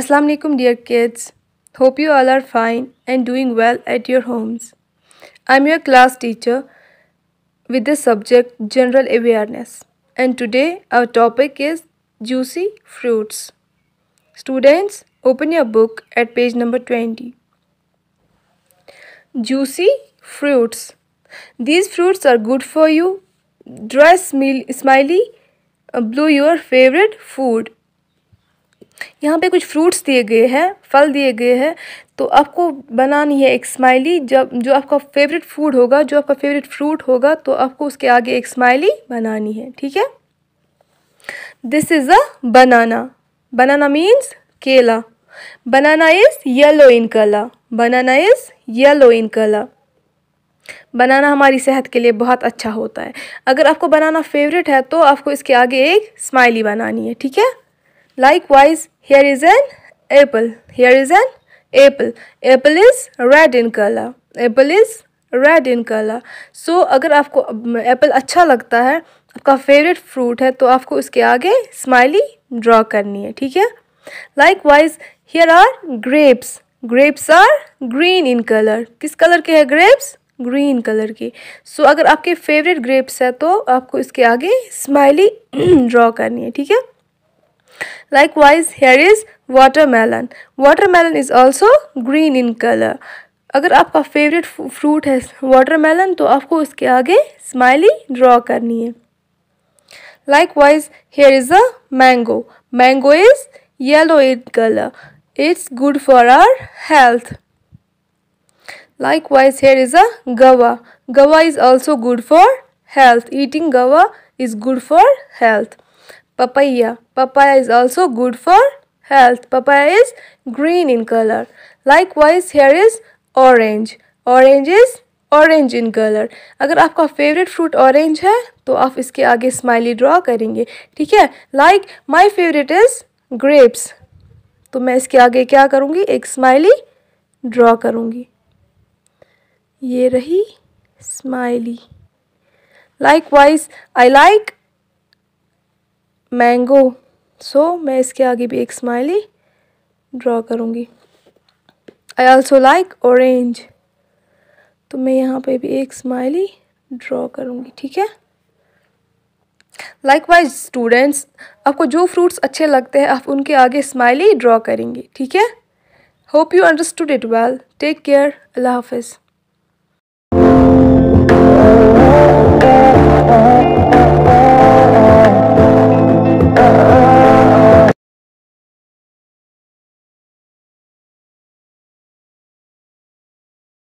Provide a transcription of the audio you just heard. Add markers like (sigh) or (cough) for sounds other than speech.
Assalamu alaikum dear kids. Hope you all are fine and doing well at your homes. I'm your class teacher with the subject general awareness and today our topic is juicy fruits. Students, open your book at page number 20. Juicy fruits. These fruits are good for you. Dry smiley, blue your favorite food. यहाँ पे कुछ fruits दिए गए हैं फल दिए गए हैं तो आपको बनानी है एक स्माइली जब जो आपका फेवरेट फूड होगा जो आपका फेवरेट फ्रूट होगा तो आपको उसके आगे एक स्माइली बनानी है ठीक है this is a banana banana means kela banana is yellow in color banana is yellow in color banana हमारी सेहत के लिए बहुत अच्छा होता है अगर आपको बनाना फेवरेट है तो आपको इसके आगे एक स्माइली बनानी है ठीक है likewise here is an apple here is an apple apple is red in colour apple is red in colour so अगर आपको एप्पल अच्छा लगता है आपका फेवरेट फ्रूट है तो आपको इसके आगे स्माइली ड्रॉ करनी है ठीक है likewise here are grapes grapes are green in colour किस कलर के हैं ग्रेप्स ग्रीन कलर के सो so, अगर आपके फेवरेट ग्रेप्स है तो आपको इसके आगे स्माइली ड्रॉ (clears throat) करनी है ठीक है likewise here is watermelon watermelon is also green in colour अगर आपका फेवरेट फ्रूट है वाटर मेलन तो आपको इसके आगे स्माइली ड्रॉ करनी है Likewise, here is a mango. Mango is yellow in color. It's good for our health. Likewise, here is a guava. Guava is also good for health. Eating guava is good for health. Papaya. Papaya is also good for health. Papaya is green in color. Likewise, here is orange. Orange is orange in colour अगर आपका favourite fruit orange है तो आप इसके आगे smiley draw करेंगे ठीक है like my favourite is grapes तो मैं इसके आगे क्या करूँगी एक स्माइली ड्रॉ करूँगी ये रही smiley likewise I like mango so मैं इसके आगे भी एक स्माइली ड्रॉ करूँगी आई ऑल्सो लाइक ऑरेंज तो मैं यहाँ पे भी एक स्माइली ड्रॉ करूँगी ठीक है लाइक वाइज स्टूडेंट्स आपको जो फ्रूट्स अच्छे लगते हैं आप उनके आगे स्माइली ड्रॉ करेंगे ठीक है hope you understood it well take care अल्लाह हाफिज़